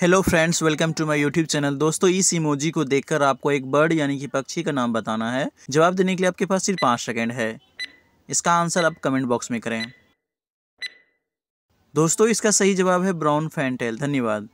hello friends welcome to my YouTube channel दोस्तों इस emoji को देखकर आपको एक बर्ड यानी कि पक्षी का नाम बताना है जवाब देने के लिए आपके पास सिर्फ पाँच सेकेंड है इसका आंसर आप कमेंट बॉक्स में करें दोस्तों इसका सही जवाब है ब्राउन फैंटेल धन्यवाद